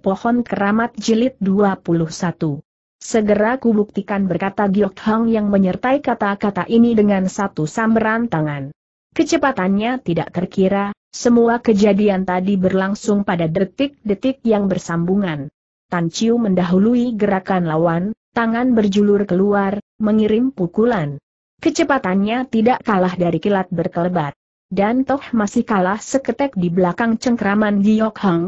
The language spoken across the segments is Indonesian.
Pohon Keramat Jilid 21. Segera kubuktikan berkata Giok Hang yang menyertai kata-kata ini dengan satu samberan tangan. Kecepatannya tidak terkira, semua kejadian tadi berlangsung pada detik-detik yang bersambungan. Tan Chiu mendahului gerakan lawan, tangan berjulur keluar, mengirim pukulan. Kecepatannya tidak kalah dari kilat berkelebat. Dan toh masih kalah seketek di belakang cengkraman Giok Hang,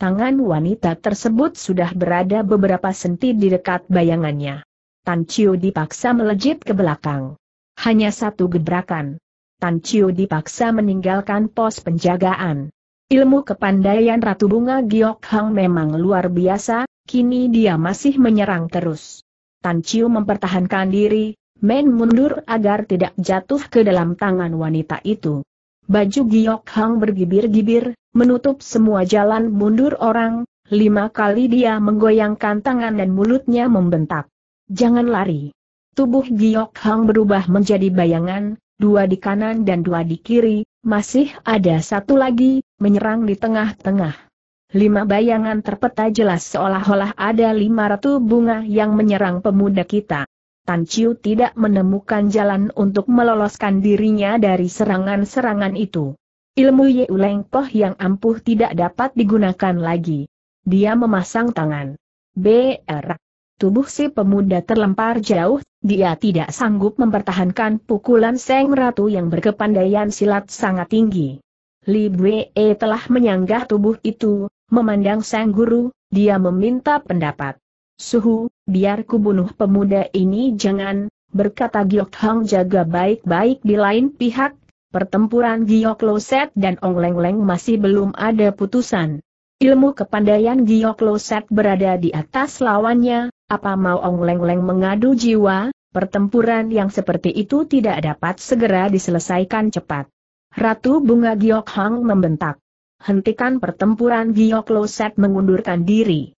tangan wanita tersebut sudah berada beberapa senti di dekat bayangannya. Tan Chiu dipaksa melejit ke belakang. Hanya satu gebrakan. Tan Chiu dipaksa meninggalkan pos penjagaan. Ilmu kepandaian Ratu Bunga Giok Hang memang luar biasa, kini dia masih menyerang terus. Tan Chiu mempertahankan diri, Men mundur agar tidak jatuh ke dalam tangan wanita itu. Baju Giok Hang bergibir-gibir, menutup semua jalan mundur orang, lima kali dia menggoyangkan tangan dan mulutnya membentak. Jangan lari. Tubuh Giok Hang berubah menjadi bayangan, dua di kanan dan dua di kiri, masih ada satu lagi, menyerang di tengah-tengah. Lima bayangan terpeta jelas seolah-olah ada lima ratu bunga yang menyerang pemuda kita. Tan Chiu tidak menemukan jalan untuk meloloskan dirinya dari serangan-serangan itu. Ilmu Ye Uleng Poh yang ampuh tidak dapat digunakan lagi. Dia memasang tangan. BR. Tubuh si pemuda terlempar jauh, dia tidak sanggup mempertahankan pukulan Seng Ratu yang berkepandaian silat sangat tinggi. Li Bue telah menyanggah tubuh itu, memandang Seng Guru, dia meminta pendapat. Suhu, biar ku bunuh pemuda ini jangan, berkata Giok Hang jaga baik-baik di lain pihak, pertempuran Giok Loset dan Ong Leng Leng masih belum ada putusan. Ilmu kepandaian Giok Loset berada di atas lawannya, apa mau Ong Leng Leng mengadu jiwa, pertempuran yang seperti itu tidak dapat segera diselesaikan cepat. Ratu Bunga Giok Hang membentak. Hentikan pertempuran Giok Loset mengundurkan diri.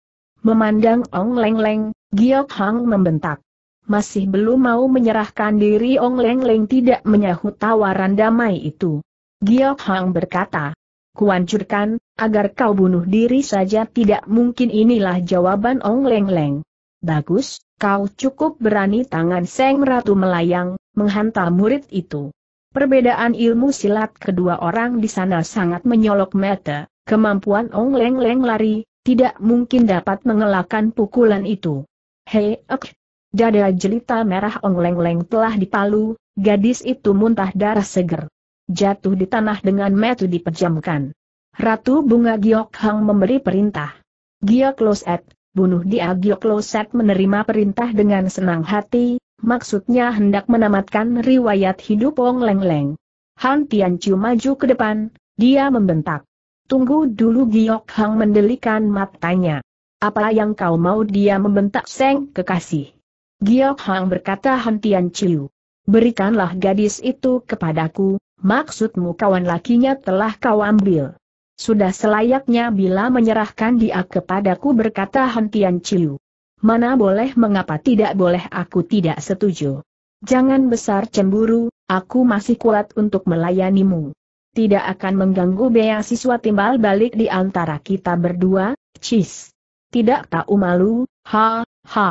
Memandang Ong Leng Leng, Giok Hang membentak. Masih belum mau menyerahkan diri Ong Leng Leng tidak menyahut tawaran damai itu. Giok Hang berkata, kuancurkan, agar kau bunuh diri saja tidak mungkin inilah jawaban Ong Leng Leng. Bagus, kau cukup berani tangan Seng Ratu melayang, menghantam murid itu. Perbedaan ilmu silat kedua orang di sana sangat menyolok mata, kemampuan Ong Leng Leng lari, tidak mungkin dapat mengelakkan pukulan itu. Hei, ek. Dada jelita merah Ong leng Leng telah dipalu, gadis itu muntah darah seger. Jatuh di tanah dengan metu dipejamkan. Ratu Bunga Giok Hang memberi perintah. Giok Loset, bunuh dia Giok Loset menerima perintah dengan senang hati, maksudnya hendak menamatkan riwayat hidup Ong Leng Leng. Han Chiu maju ke depan, dia membentak. Tunggu dulu Giok Hang mendelikan matanya. Apa yang kau mau dia membentak Seng kekasih. Giok Hang berkata hentian Ciu. Berikanlah gadis itu kepadaku, maksudmu kawan lakinya telah kau ambil. Sudah selayaknya bila menyerahkan dia kepadaku berkata hentian Ciu. Mana boleh mengapa tidak boleh aku tidak setuju. Jangan besar cemburu, aku masih kuat untuk melayanimu tidak akan mengganggu beasiswa timbal balik di antara kita berdua, cis. Tidak tahu malu, ha, ha,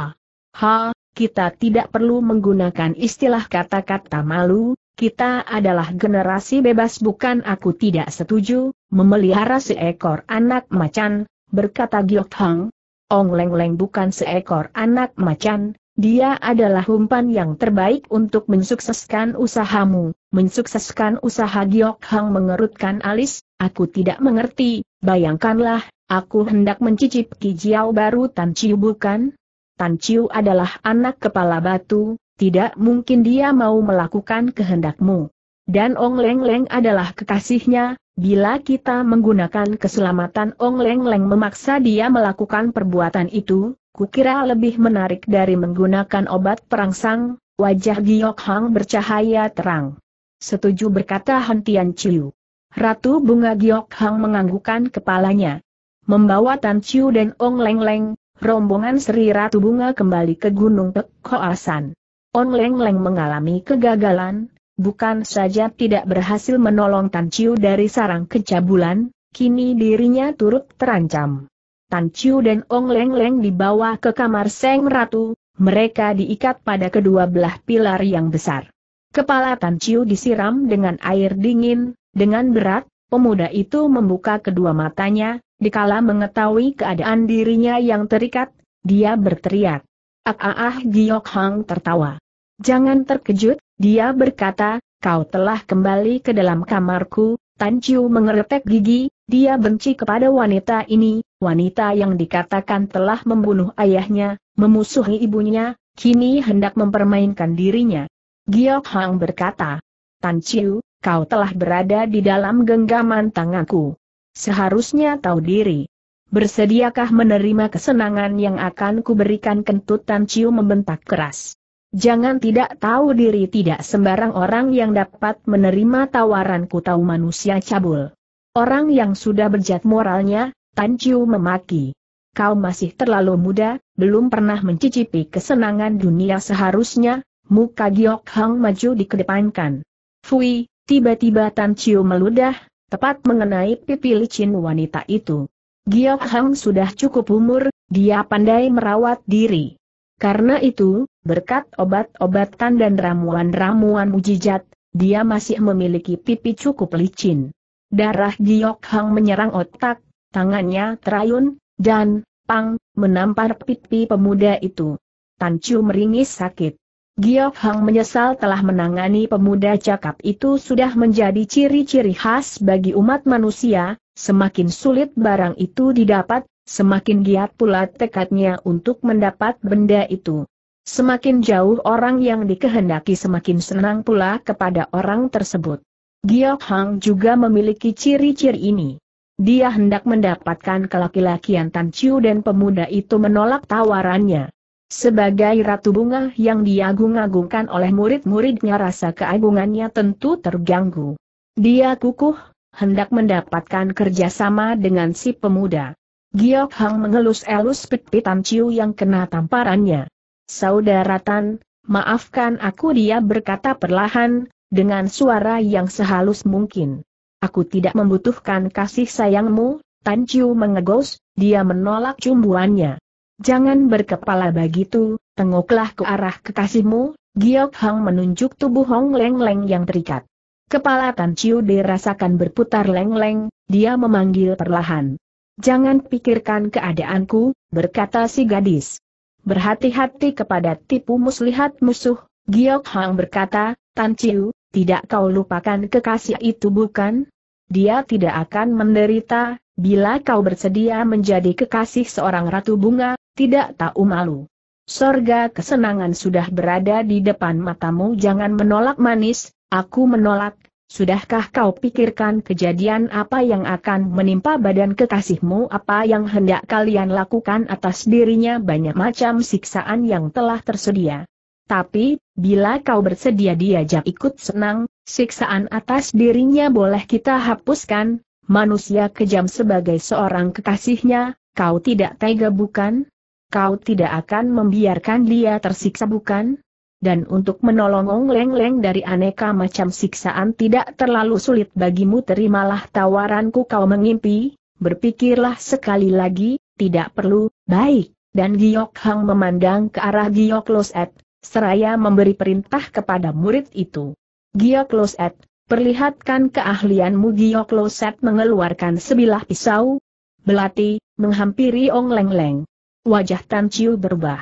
ha, kita tidak perlu menggunakan istilah kata-kata malu, kita adalah generasi bebas bukan aku tidak setuju, memelihara seekor anak macan, berkata Giok Hang. Ong Leng Leng bukan seekor anak macan, dia adalah umpan yang terbaik untuk mensukseskan usahamu, mensukseskan usaha Giok Hang mengerutkan alis, aku tidak mengerti, bayangkanlah, aku hendak mencicip Kijiao baru Tan Chiu bukan? Tan Chiu adalah anak kepala batu, tidak mungkin dia mau melakukan kehendakmu. Dan Ong Leng Leng adalah kekasihnya, Bila kita menggunakan keselamatan Ong Leng Leng memaksa dia melakukan perbuatan itu, Kukira lebih menarik dari menggunakan obat perangsang, wajah Giok Hang bercahaya terang. Setuju berkata Hentian Chiu. Ratu Bunga Giok Hang menganggukan kepalanya. Membawa Tan Chiu dan Ong Leng Leng, rombongan Sri Ratu Bunga kembali ke Gunung Pek Koasan. Ong Leng Leng mengalami kegagalan, bukan saja tidak berhasil menolong Tan Chiu dari sarang kecabulan, kini dirinya turut terancam. Tan Chiu dan Ong Leng Leng dibawa ke kamar Seng Ratu, mereka diikat pada kedua belah pilar yang besar. Kepala Tan Chiu disiram dengan air dingin, dengan berat, pemuda itu membuka kedua matanya, dikala mengetahui keadaan dirinya yang terikat, dia berteriak. Ah ah ah Giok Hang tertawa. Jangan terkejut, dia berkata, kau telah kembali ke dalam kamarku, Tan Chiu mengeretek gigi, dia benci kepada wanita ini, wanita yang dikatakan telah membunuh ayahnya, memusuhi ibunya, kini hendak mempermainkan dirinya. Giok Hang berkata, Tan Chiu, kau telah berada di dalam genggaman tanganku. Seharusnya tahu diri. Bersediakah menerima kesenangan yang akan kuberikan kentut Tan Chiu membentak keras. Jangan tidak tahu diri tidak sembarang orang yang dapat menerima tawaranku tahu manusia cabul. Orang yang sudah bejat moralnya, Tan Chiu memaki. Kau masih terlalu muda, belum pernah mencicipi kesenangan dunia seharusnya, muka Giok Hang maju dikedepankan. Fui, tiba-tiba Tan Chiu meludah, tepat mengenai pipi licin wanita itu. Giok Hang sudah cukup umur, dia pandai merawat diri. Karena itu, berkat obat-obatan dan ramuan-ramuan mujizat, dia masih memiliki pipi cukup licin. Darah Giok Hang menyerang otak, tangannya terayun, dan, pang, menampar pipi pemuda itu. Tan Chu meringis sakit. Giok Hang menyesal telah menangani pemuda cakap itu sudah menjadi ciri-ciri khas bagi umat manusia, semakin sulit barang itu didapat, semakin giat pula tekadnya untuk mendapat benda itu. Semakin jauh orang yang dikehendaki semakin senang pula kepada orang tersebut. Giok Hang juga memiliki ciri-ciri ini. Dia hendak mendapatkan kelaki-lakian Tan Chiu dan pemuda itu menolak tawarannya. Sebagai ratu bunga yang diagung-agungkan oleh murid-muridnya rasa keagungannya tentu terganggu. Dia kukuh, hendak mendapatkan kerjasama dengan si pemuda. Giok Hang mengelus-elus pipi Tan Chiu yang kena tamparannya. Saudara Tan, maafkan aku dia berkata perlahan, dengan suara yang sehalus mungkin. Aku tidak membutuhkan kasih sayangmu, Tan Chiu mengegos, dia menolak cumbuannya. Jangan berkepala begitu, tengoklah ke arah kekasihmu, Giok Hang menunjuk tubuh Hong Leng Leng yang terikat. Kepala Tan Chiu dirasakan berputar leng-leng, dia memanggil perlahan. Jangan pikirkan keadaanku, berkata si gadis. Berhati-hati kepada tipu muslihat musuh, Giok Hang berkata, Tan Chiu, tidak kau lupakan kekasih itu bukan? Dia tidak akan menderita, bila kau bersedia menjadi kekasih seorang ratu bunga, tidak tahu malu. Sorga kesenangan sudah berada di depan matamu jangan menolak manis, aku menolak, sudahkah kau pikirkan kejadian apa yang akan menimpa badan kekasihmu apa yang hendak kalian lakukan atas dirinya banyak macam siksaan yang telah tersedia. Tapi, bila kau bersedia diajak ikut senang, siksaan atas dirinya boleh kita hapuskan, manusia kejam sebagai seorang kekasihnya, kau tidak tega bukan? Kau tidak akan membiarkan dia tersiksa bukan? Dan untuk menolong Ong Leng Leng dari aneka macam siksaan tidak terlalu sulit bagimu terimalah tawaranku kau mengimpi, berpikirlah sekali lagi, tidak perlu, baik, dan Giok Hang memandang ke arah Giok Loset, seraya memberi perintah kepada murid itu. Gio Kloset, perlihatkan keahlianmu Gio Kloset mengeluarkan sebilah pisau, belati, menghampiri Ong Leng Leng. Wajah Tan Chiu berubah.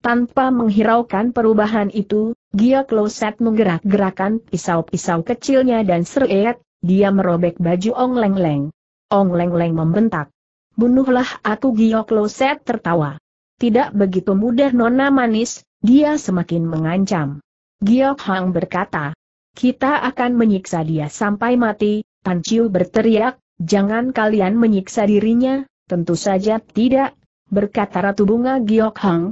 Tanpa menghiraukan perubahan itu, Gia Kloset menggerak-gerakan pisau-pisau kecilnya dan seret, dia merobek baju Ong Leng Leng. Ong Leng Leng membentak. Bunuhlah aku Gia Kloset tertawa. Tidak begitu mudah nona manis, dia semakin mengancam. Giok Hang berkata, kita akan menyiksa dia sampai mati, Tan Chiu berteriak, jangan kalian menyiksa dirinya, tentu saja tidak, berkata Ratu Bunga Giok Hang.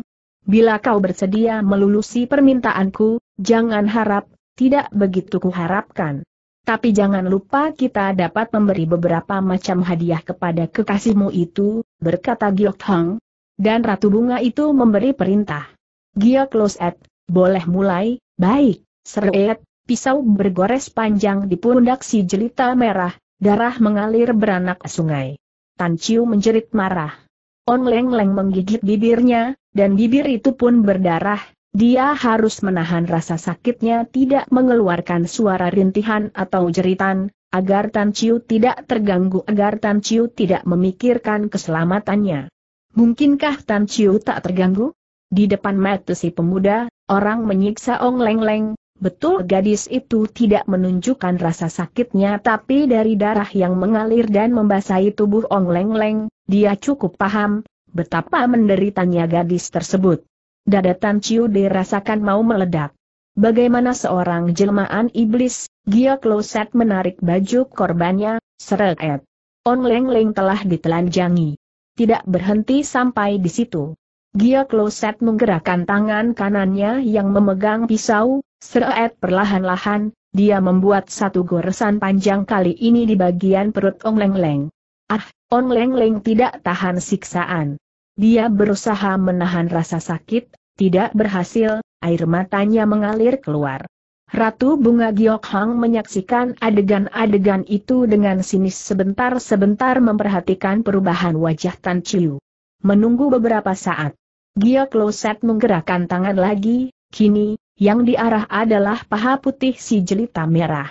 Bila kau bersedia melulusi permintaanku, jangan harap, tidak begitu kuharapkan. Tapi jangan lupa kita dapat memberi beberapa macam hadiah kepada kekasihmu itu, berkata Giok Hang. Dan Ratu Bunga itu memberi perintah. Gia at, boleh mulai, baik, seret, pisau bergores panjang di pundak si jelita merah, darah mengalir beranak sungai. Tan Chiu menjerit marah. On Leng Leng menggigit bibirnya, dan bibir itu pun berdarah, dia harus menahan rasa sakitnya tidak mengeluarkan suara rintihan atau jeritan, agar Tan Chiu tidak terganggu agar Tan Chiu tidak memikirkan keselamatannya. Mungkinkah Tan Chiu tak terganggu? Di depan mata si pemuda, orang menyiksa Ong Leng Leng, Betul gadis itu tidak menunjukkan rasa sakitnya tapi dari darah yang mengalir dan membasahi tubuh Ong Leng Leng, dia cukup paham betapa menderitanya gadis tersebut. Dada Tan Chiu dirasakan mau meledak. Bagaimana seorang jelmaan iblis, Gia Kloset menarik baju korbannya, seret. Ong Leng Leng telah ditelanjangi. Tidak berhenti sampai di situ. Gia Kloset menggerakkan tangan kanannya yang memegang pisau, seret perlahan-lahan, dia membuat satu goresan panjang kali ini di bagian perut Ong Leng Leng. Ah, Ong Leng Leng tidak tahan siksaan. Dia berusaha menahan rasa sakit, tidak berhasil, air matanya mengalir keluar. Ratu Bunga Giok Hang menyaksikan adegan-adegan itu dengan sinis sebentar-sebentar memperhatikan perubahan wajah Tan Chiu. Menunggu beberapa saat, Gia Kloset menggerakkan tangan lagi, kini, yang diarah adalah paha putih si jelita merah.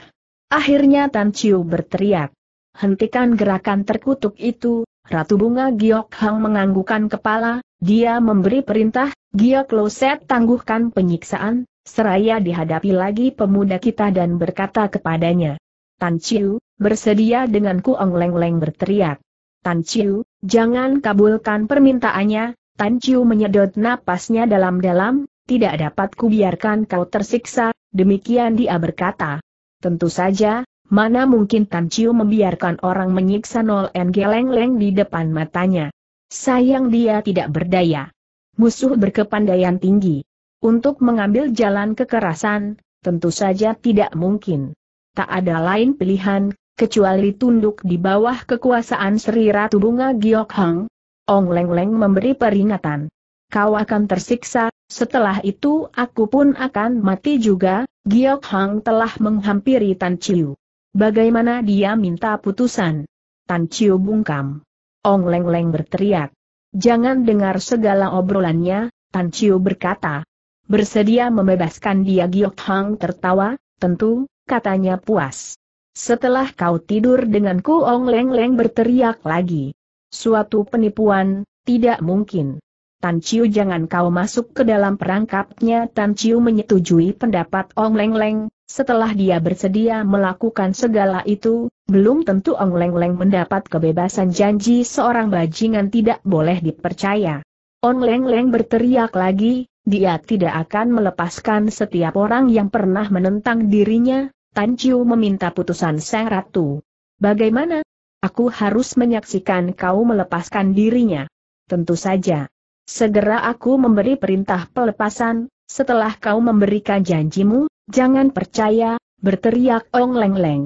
Akhirnya Tan Chiu berteriak. Hentikan gerakan terkutuk itu, Ratu Bunga Giok Hang menganggukkan kepala, dia memberi perintah, Giok Kloset tangguhkan penyiksaan, seraya dihadapi lagi pemuda kita dan berkata kepadanya. Tan Chiu, bersedia denganku. Kuong Leng Leng berteriak. Tan Chiu, jangan kabulkan permintaannya, Tan Chiu menyedot napasnya dalam-dalam, tidak dapat kubiarkan kau tersiksa, demikian dia berkata. Tentu saja, mana mungkin Tan Chiu membiarkan orang menyiksa Nol leng, leng di depan matanya. Sayang dia tidak berdaya. Musuh berkepandaian tinggi. Untuk mengambil jalan kekerasan, tentu saja tidak mungkin. Tak ada lain pilihan, kecuali tunduk di bawah kekuasaan Sri Ratu Bunga Giok Hang, Ong Leng Leng memberi peringatan. Kau akan tersiksa, setelah itu aku pun akan mati juga, Giok Hang telah menghampiri Tan Chiu. Bagaimana dia minta putusan? Tan Chiu bungkam. Ong Leng Leng berteriak. Jangan dengar segala obrolannya, Tan Chiu berkata. Bersedia membebaskan dia Giok Hang tertawa, tentu, katanya puas. Setelah kau tidur denganku Ong Leng Leng berteriak lagi. Suatu penipuan, tidak mungkin. Tan Chiu jangan kau masuk ke dalam perangkapnya Tan Chiu menyetujui pendapat Ong Leng Leng, setelah dia bersedia melakukan segala itu, belum tentu Ong Leng Leng mendapat kebebasan janji seorang bajingan tidak boleh dipercaya. Ong Leng Leng berteriak lagi, dia tidak akan melepaskan setiap orang yang pernah menentang dirinya, Tan Chiu meminta putusan Sang Ratu. Bagaimana, Aku harus menyaksikan kau melepaskan dirinya. Tentu saja. Segera aku memberi perintah pelepasan, setelah kau memberikan janjimu, jangan percaya, berteriak Ong Leng Leng.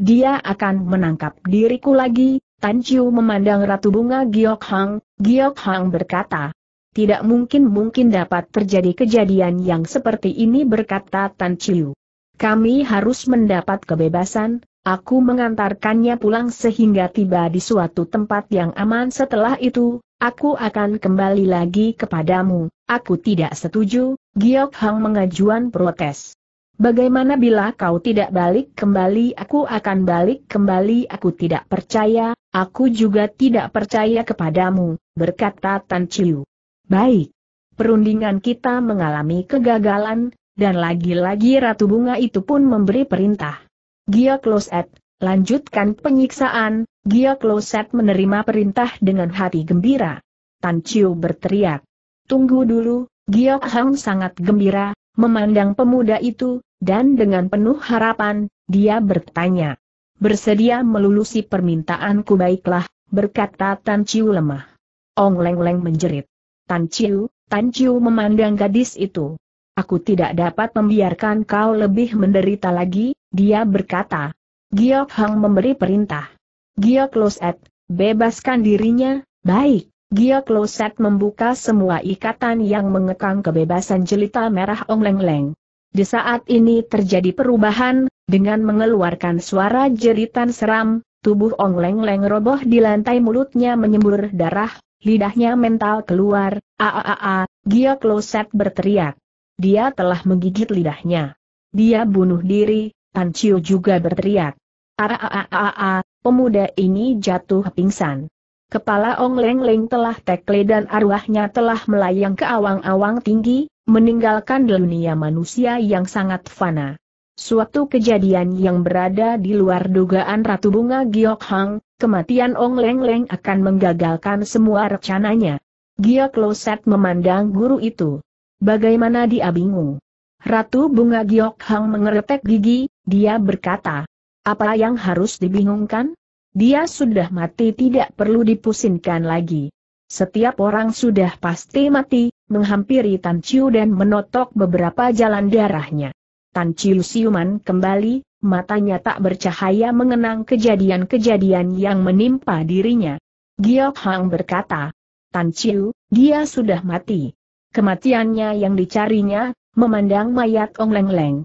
Dia akan menangkap diriku lagi, Tan Chiu memandang Ratu Bunga Giok Hang, Giok Hang berkata. Tidak mungkin-mungkin dapat terjadi kejadian yang seperti ini berkata Tan Chiu. Kami harus mendapat kebebasan, Aku mengantarkannya pulang sehingga tiba di suatu tempat yang aman setelah itu, aku akan kembali lagi kepadamu. Aku tidak setuju, Giok Hang mengajuan protes. Bagaimana bila kau tidak balik kembali aku akan balik kembali aku tidak percaya, aku juga tidak percaya kepadamu, berkata Tan Chiu. Baik. Perundingan kita mengalami kegagalan, dan lagi-lagi Ratu Bunga itu pun memberi perintah. Gia Kloset, lanjutkan penyiksaan, Gia Kloset menerima perintah dengan hati gembira. Tan Chiu berteriak. Tunggu dulu, Gia Hang sangat gembira, memandang pemuda itu, dan dengan penuh harapan, dia bertanya. Bersedia melulusi permintaanku baiklah, berkata Tan Chiu lemah. Ong Leng Leng menjerit. Tan Chiu, Tan Chiu memandang gadis itu. Aku tidak dapat membiarkan kau lebih menderita lagi, dia berkata. Giok Hang memberi perintah. Giok Loset, bebaskan dirinya, baik. Giok Loset membuka semua ikatan yang mengekang kebebasan jelita merah Ong Leng Leng. Di saat ini terjadi perubahan, dengan mengeluarkan suara jeritan seram, tubuh Ong Leng Leng roboh di lantai mulutnya menyembur darah, lidahnya mental keluar, aaaa, Giok Loset berteriak dia telah menggigit lidahnya. Dia bunuh diri, Tan Chiu juga berteriak. Araaaaa, pemuda ini jatuh pingsan. Kepala Ong Leng Leng telah tekle dan arwahnya telah melayang ke awang-awang tinggi, meninggalkan dunia manusia yang sangat fana. Suatu kejadian yang berada di luar dugaan Ratu Bunga Giok Hang, kematian Ong Leng Leng akan menggagalkan semua rencananya. Giok Loset memandang guru itu. Bagaimana dia bingung? Ratu Bunga Giok Hang mengeretek gigi, dia berkata. Apa yang harus dibingungkan? Dia sudah mati tidak perlu dipusingkan lagi. Setiap orang sudah pasti mati, menghampiri Tan Chiu dan menotok beberapa jalan darahnya. Tan Chiu siuman kembali, matanya tak bercahaya mengenang kejadian-kejadian yang menimpa dirinya. Giok Hang berkata, Tan Chiu, dia sudah mati. Kematiannya yang dicarinya, memandang mayat Ong Leng Leng.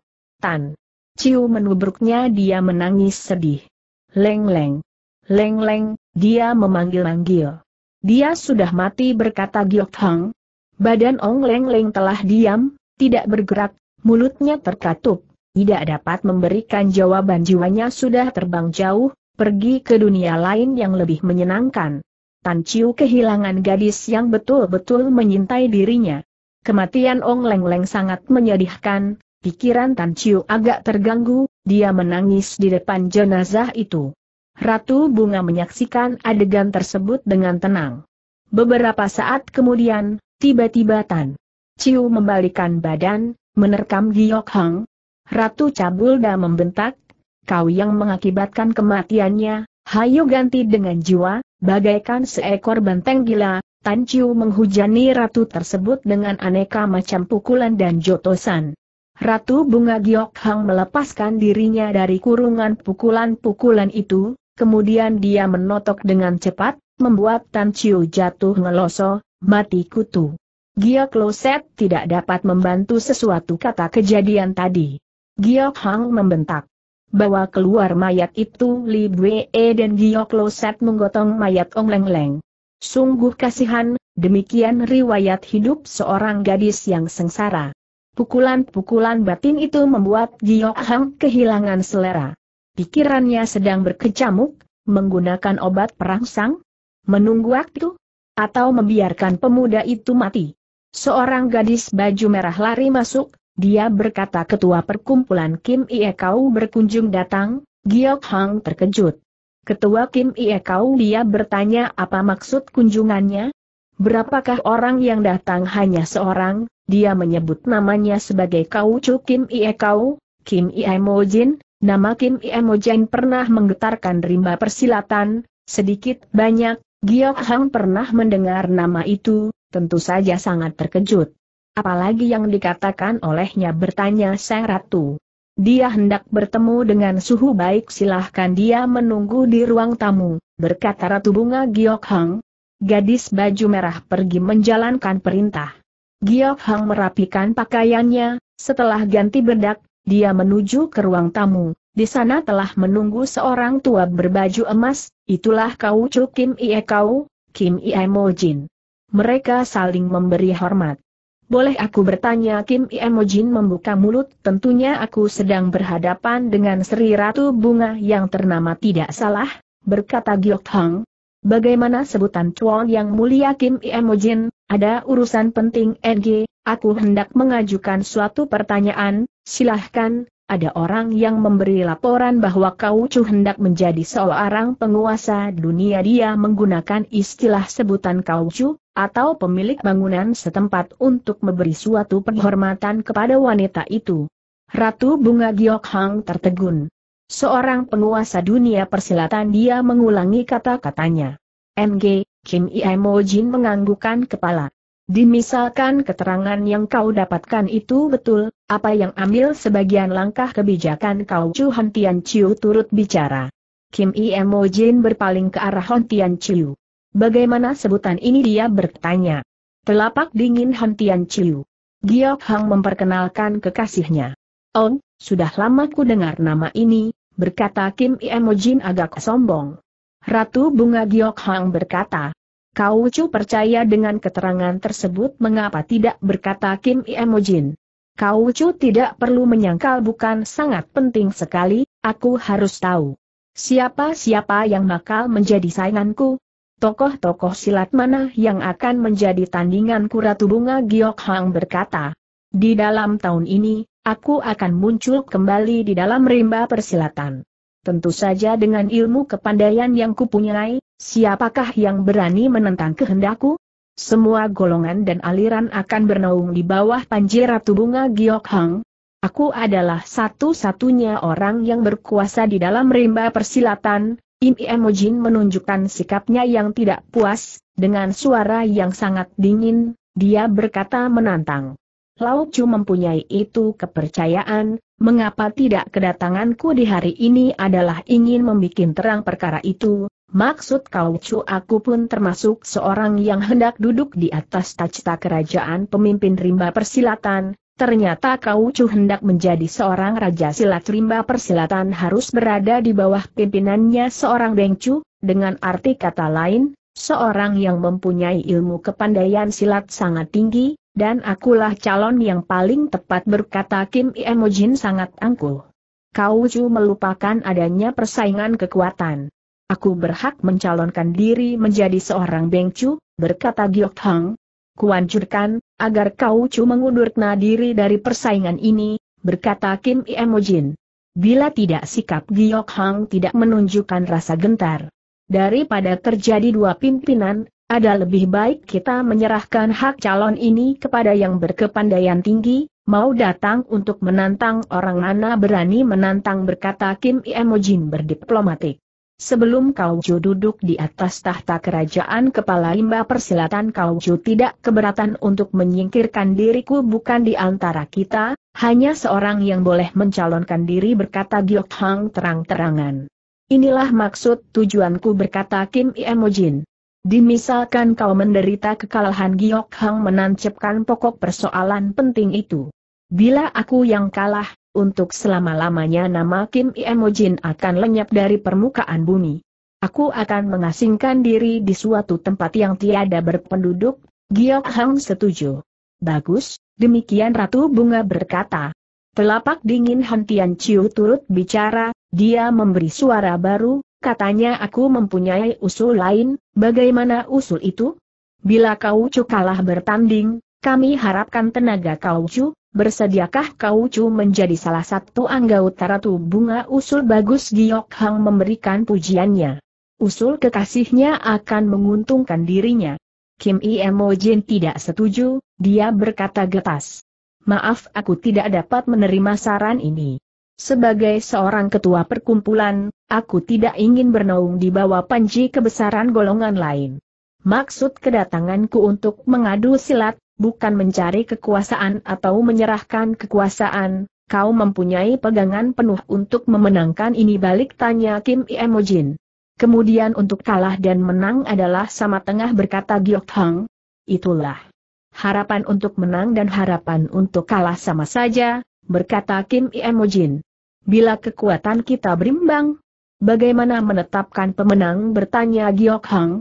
Tan. Ciu menubruknya dia menangis sedih. Leng Leng. Leng Leng, dia memanggil-manggil. Dia sudah mati berkata Giok Hang. Badan Ong Leng Leng telah diam, tidak bergerak, mulutnya terkatup. Tidak dapat memberikan jawaban jiwanya sudah terbang jauh, pergi ke dunia lain yang lebih menyenangkan. Tan Chiu kehilangan gadis yang betul-betul menyintai dirinya. Kematian Ong Leng Leng sangat menyedihkan, pikiran Tan Chiu agak terganggu, dia menangis di depan jenazah itu. Ratu Bunga menyaksikan adegan tersebut dengan tenang. Beberapa saat kemudian, tiba-tiba Tan Chiu membalikan badan, menerkam Giok Hang. Ratu Cabulda membentak, kau yang mengakibatkan kematiannya, hayo ganti dengan jiwa, Bagaikan seekor benteng gila, Tan Chiu menghujani ratu tersebut dengan aneka macam pukulan dan jotosan. Ratu Bunga Giok Hang melepaskan dirinya dari kurungan pukulan-pukulan itu, kemudian dia menotok dengan cepat, membuat Tan Chiu jatuh ngeloso, mati kutu. Giok Kloset tidak dapat membantu sesuatu kata kejadian tadi. Giok Hang membentak. Bawa keluar mayat itu Li Bwe e dan Giok Loset menggotong mayat Ong Leng Leng. Sungguh kasihan, demikian riwayat hidup seorang gadis yang sengsara. Pukulan-pukulan batin itu membuat Giok Hang kehilangan selera. Pikirannya sedang berkecamuk, menggunakan obat perangsang? Menunggu waktu? Atau membiarkan pemuda itu mati? Seorang gadis baju merah lari masuk, dia berkata ketua perkumpulan Kim Ie Kau berkunjung datang, Giok Hang terkejut. Ketua Kim Ie Kau dia bertanya apa maksud kunjungannya? Berapakah orang yang datang hanya seorang, dia menyebut namanya sebagai Kau Chu Kim Ie Kau, Kim Ie Jin, nama Kim Ie Jin pernah menggetarkan rimba persilatan, sedikit banyak, Giok Hang pernah mendengar nama itu, tentu saja sangat terkejut. Apalagi yang dikatakan olehnya bertanya sang ratu. Dia hendak bertemu dengan suhu baik silahkan dia menunggu di ruang tamu, berkata Ratu Bunga Giok Hang. Gadis baju merah pergi menjalankan perintah. Giok Hang merapikan pakaiannya, setelah ganti bedak, dia menuju ke ruang tamu. Di sana telah menunggu seorang tua berbaju emas, itulah kau Chu Kim Ie Kau, Kim Ie Mo Jin. Mereka saling memberi hormat. Boleh aku bertanya Kim Iemojin membuka mulut, tentunya aku sedang berhadapan dengan Sri Ratu Bunga yang ternama tidak salah, berkata Giok Hang. Bagaimana sebutan Chuan yang mulia Kim Iemojin, ada urusan penting NG, aku hendak mengajukan suatu pertanyaan, silahkan, ada orang yang memberi laporan bahwa kau Chu hendak menjadi seorang penguasa dunia dia menggunakan istilah sebutan kau Chu, atau pemilik bangunan setempat untuk memberi suatu penghormatan kepada wanita itu. Ratu Bunga Giok Hang tertegun. Seorang penguasa dunia persilatan dia mengulangi kata-katanya. MG, Kim Imo Jin menganggukan kepala. Dimisalkan keterangan yang kau dapatkan itu betul, apa yang ambil sebagian langkah kebijakan kau Chu Hontian Chiu turut bicara. Kim Imo Jin berpaling ke arah Hontian Chiu. Bagaimana sebutan ini dia bertanya. Telapak dingin Han Tian Chiu. Giok Hang memperkenalkan kekasihnya. Ong, sudah lama ku dengar nama ini, berkata Kim Iemojin agak sombong. Ratu Bunga Giok Hang berkata, Kau Chu percaya dengan keterangan tersebut mengapa tidak berkata Kim Iemojin. Kau Chu tidak perlu menyangkal bukan sangat penting sekali, aku harus tahu. Siapa-siapa yang nakal menjadi sainganku, Tokoh-tokoh silat mana yang akan menjadi tandingan Ratu Bunga Giok Hang berkata. Di dalam tahun ini, aku akan muncul kembali di dalam rimba persilatan. Tentu saja dengan ilmu kepandaian yang kupunyai, siapakah yang berani menentang kehendakku? Semua golongan dan aliran akan bernaung di bawah panji Ratu Bunga Giok Hang. Aku adalah satu-satunya orang yang berkuasa di dalam rimba persilatan, Im Emojin menunjukkan sikapnya yang tidak puas, dengan suara yang sangat dingin, dia berkata menantang. Lao Chu mempunyai itu kepercayaan, mengapa tidak kedatanganku di hari ini adalah ingin membuat terang perkara itu, maksud kau Chu aku pun termasuk seorang yang hendak duduk di atas takhta kerajaan pemimpin rimba persilatan, Ternyata kau cu hendak menjadi seorang raja silat rimba persilatan harus berada di bawah pimpinannya seorang bengcu, dengan arti kata lain, seorang yang mempunyai ilmu kepandaian silat sangat tinggi, dan akulah calon yang paling tepat berkata Kim Emojin sangat angkuh. Kau cu melupakan adanya persaingan kekuatan. Aku berhak mencalonkan diri menjadi seorang Bengcu, berkata Giok Hang, kuanjurkan, agar kau cu mengundurkan diri dari persaingan ini, berkata Kim Iemojin. Bila tidak sikap Giok Hang tidak menunjukkan rasa gentar. Daripada terjadi dua pimpinan, ada lebih baik kita menyerahkan hak calon ini kepada yang berkepandaian tinggi, mau datang untuk menantang orang mana berani menantang berkata Kim Iemojin berdiplomatik. Sebelum Kauju duduk di atas tahta kerajaan kepala imba persilatan Kauju tidak keberatan untuk menyingkirkan diriku bukan di antara kita, hanya seorang yang boleh mencalonkan diri berkata Giok Hang terang-terangan. Inilah maksud tujuanku berkata Kim Iemojin. Dimisalkan kau menderita kekalahan Giok Hang menancapkan pokok persoalan penting itu. Bila aku yang kalah, untuk selama-lamanya nama Kim Iemojin akan lenyap dari permukaan bumi. Aku akan mengasingkan diri di suatu tempat yang tiada berpenduduk, Giok Hang setuju. Bagus, demikian Ratu Bunga berkata. Telapak dingin Hantian Chiu turut bicara, dia memberi suara baru, katanya aku mempunyai usul lain, bagaimana usul itu? Bila kau cukalah bertanding, kami harapkan tenaga kau cuk. Bersediakah kau cu menjadi salah satu anggota Ratu Bunga Usul Bagus Giok Hang memberikan pujiannya. Usul kekasihnya akan menguntungkan dirinya. Kim Imo Jin tidak setuju, dia berkata getas. Maaf aku tidak dapat menerima saran ini. Sebagai seorang ketua perkumpulan, aku tidak ingin bernaung di bawah panji kebesaran golongan lain. Maksud kedatanganku untuk mengadu silat, bukan mencari kekuasaan atau menyerahkan kekuasaan, kau mempunyai pegangan penuh untuk memenangkan ini balik tanya Kim Iemojin. Kemudian untuk kalah dan menang adalah sama tengah berkata Giok Hang. Itulah. Harapan untuk menang dan harapan untuk kalah sama saja, berkata Kim Iemojin. Bila kekuatan kita berimbang, bagaimana menetapkan pemenang bertanya Giok Hang?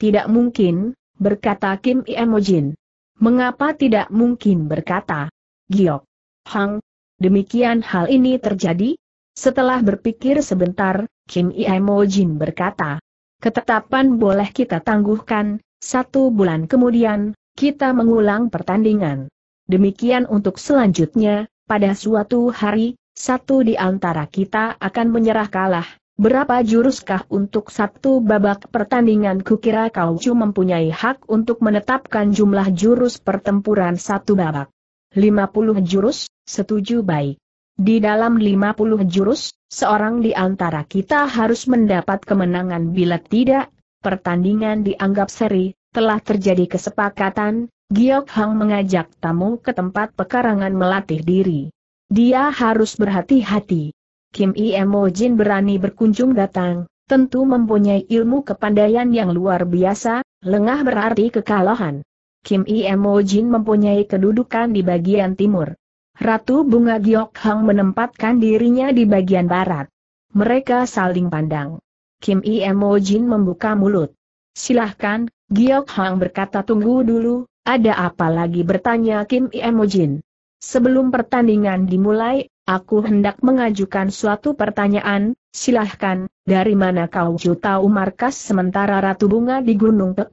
Tidak mungkin, berkata Kim Iemojin. Mengapa tidak mungkin berkata, Giok, Hang, demikian hal ini terjadi? Setelah berpikir sebentar, Kim Iemo Jin berkata, ketetapan boleh kita tangguhkan, satu bulan kemudian, kita mengulang pertandingan. Demikian untuk selanjutnya, pada suatu hari, satu di antara kita akan menyerah kalah, berapa juruskah untuk satu babak pertandingan kukira kau cuma mempunyai hak untuk menetapkan jumlah jurus pertempuran satu babak. 50 jurus, setuju baik. Di dalam 50 jurus, seorang di antara kita harus mendapat kemenangan bila tidak, pertandingan dianggap seri, telah terjadi kesepakatan, Giok Hang mengajak tamu ke tempat pekarangan melatih diri. Dia harus berhati-hati. Kim Imo Jin berani berkunjung datang, tentu mempunyai ilmu kepandaian yang luar biasa, lengah berarti kekalahan. Kim Imo Jin mempunyai kedudukan di bagian timur. Ratu Bunga Giok Hang menempatkan dirinya di bagian barat. Mereka saling pandang. Kim Imo Jin membuka mulut. Silahkan, Giok Hang berkata tunggu dulu, ada apa lagi bertanya Kim Imo Jin. Sebelum pertandingan dimulai, Aku hendak mengajukan suatu pertanyaan, silahkan, dari mana kau tahu markas sementara Ratu Bunga di Gunung Pek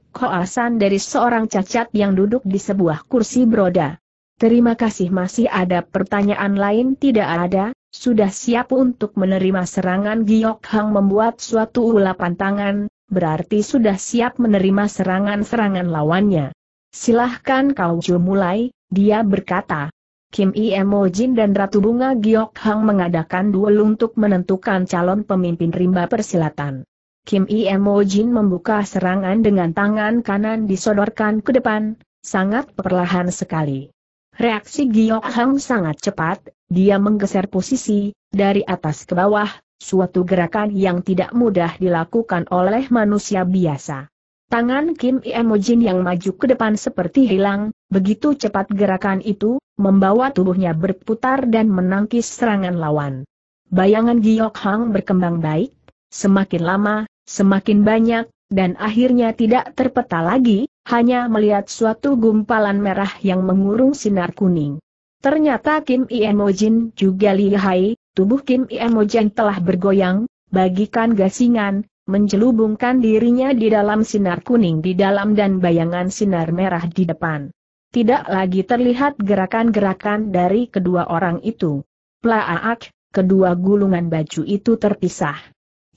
dari seorang cacat yang duduk di sebuah kursi beroda. Terima kasih masih ada pertanyaan lain tidak ada, sudah siap untuk menerima serangan Giok Hang membuat suatu ulapan tangan, berarti sudah siap menerima serangan-serangan lawannya. Silahkan kau mulai, dia berkata. Kim Iemo Jin dan Ratu Bunga Giok Hang mengadakan duel untuk menentukan calon pemimpin rimba persilatan. Kim Iemo Jin membuka serangan dengan tangan kanan disodorkan ke depan, sangat perlahan sekali. Reaksi Giok Hang sangat cepat, dia menggeser posisi, dari atas ke bawah, suatu gerakan yang tidak mudah dilakukan oleh manusia biasa. Tangan Kim Iemojin yang maju ke depan seperti hilang, begitu cepat gerakan itu, membawa tubuhnya berputar dan menangkis serangan lawan. Bayangan Giok Hang berkembang baik, semakin lama, semakin banyak, dan akhirnya tidak terpeta lagi, hanya melihat suatu gumpalan merah yang mengurung sinar kuning. Ternyata Kim Iemojin juga lihai, tubuh Kim Iemojin telah bergoyang, bagikan gasingan, menjelubungkan dirinya di dalam sinar kuning di dalam dan bayangan sinar merah di depan tidak lagi terlihat gerakan-gerakan dari kedua orang itu. Plaak, kedua gulungan baju itu terpisah.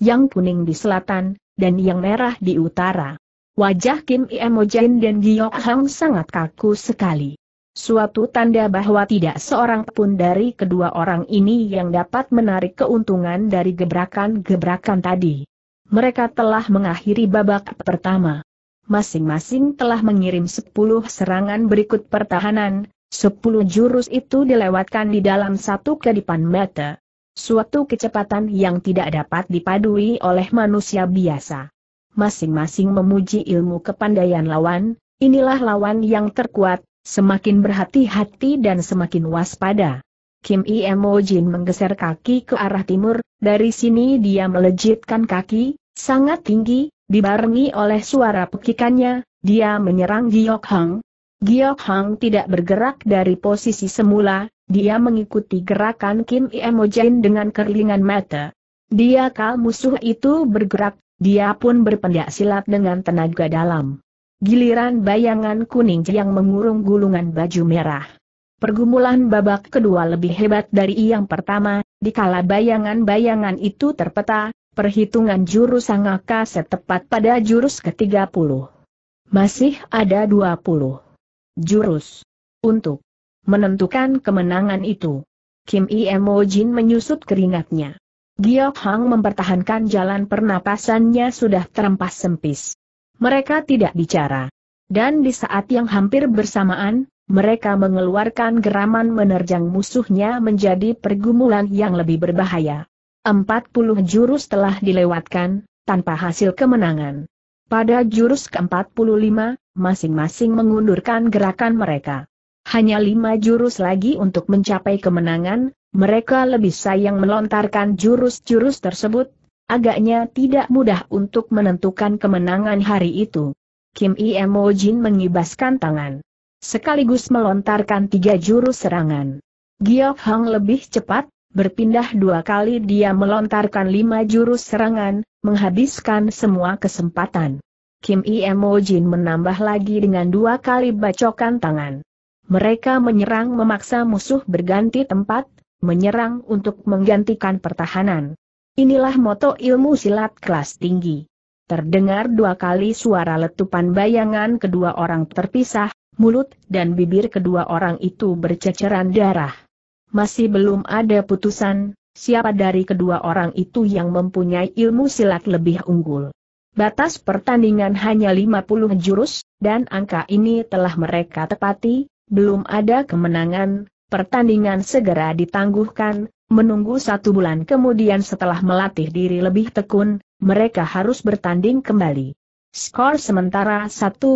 Yang kuning di selatan, dan yang merah di utara. Wajah Kim Iemo dan Giok Hang sangat kaku sekali. Suatu tanda bahwa tidak seorang pun dari kedua orang ini yang dapat menarik keuntungan dari gebrakan-gebrakan tadi. Mereka telah mengakhiri babak pertama masing-masing telah mengirim sepuluh serangan berikut pertahanan, sepuluh jurus itu dilewatkan di dalam satu kedipan mata. Suatu kecepatan yang tidak dapat dipadui oleh manusia biasa. Masing-masing memuji ilmu kepandaian lawan, inilah lawan yang terkuat, semakin berhati-hati dan semakin waspada. Kim Imo Jin menggeser kaki ke arah timur, dari sini dia melejitkan kaki, sangat tinggi, Dibarengi oleh suara pekikannya, dia menyerang Giok Hang. Giok Hang tidak bergerak dari posisi semula, dia mengikuti gerakan Kim Iemo dengan kerlingan mata. Dia kal musuh itu bergerak, dia pun berpendak silat dengan tenaga dalam. Giliran bayangan kuning yang mengurung gulungan baju merah. Pergumulan babak kedua lebih hebat dari yang pertama, dikala bayangan-bayangan itu terpeta, perhitungan jurus angaka setepat pada jurus ke-30. Masih ada 20 jurus untuk menentukan kemenangan itu. Kim Imo Jin menyusut keringatnya. Giok Hang mempertahankan jalan pernapasannya sudah terempas sempis. Mereka tidak bicara. Dan di saat yang hampir bersamaan, mereka mengeluarkan geraman menerjang musuhnya menjadi pergumulan yang lebih berbahaya. 40 jurus telah dilewatkan, tanpa hasil kemenangan. Pada jurus ke-45, masing-masing mengundurkan gerakan mereka. Hanya lima jurus lagi untuk mencapai kemenangan, mereka lebih sayang melontarkan jurus-jurus tersebut, agaknya tidak mudah untuk menentukan kemenangan hari itu. Kim Iemo Jin mengibaskan tangan. Sekaligus melontarkan tiga jurus serangan. Giok Hang lebih cepat, Berpindah dua kali dia melontarkan lima jurus serangan, menghabiskan semua kesempatan. Kim Imo Jin menambah lagi dengan dua kali bacokan tangan. Mereka menyerang memaksa musuh berganti tempat, menyerang untuk menggantikan pertahanan. Inilah moto ilmu silat kelas tinggi. Terdengar dua kali suara letupan bayangan kedua orang terpisah, mulut dan bibir kedua orang itu berceceran darah masih belum ada putusan, siapa dari kedua orang itu yang mempunyai ilmu silat lebih unggul. Batas pertandingan hanya 50 jurus, dan angka ini telah mereka tepati, belum ada kemenangan, pertandingan segera ditangguhkan, menunggu satu bulan kemudian setelah melatih diri lebih tekun, mereka harus bertanding kembali. Skor sementara 1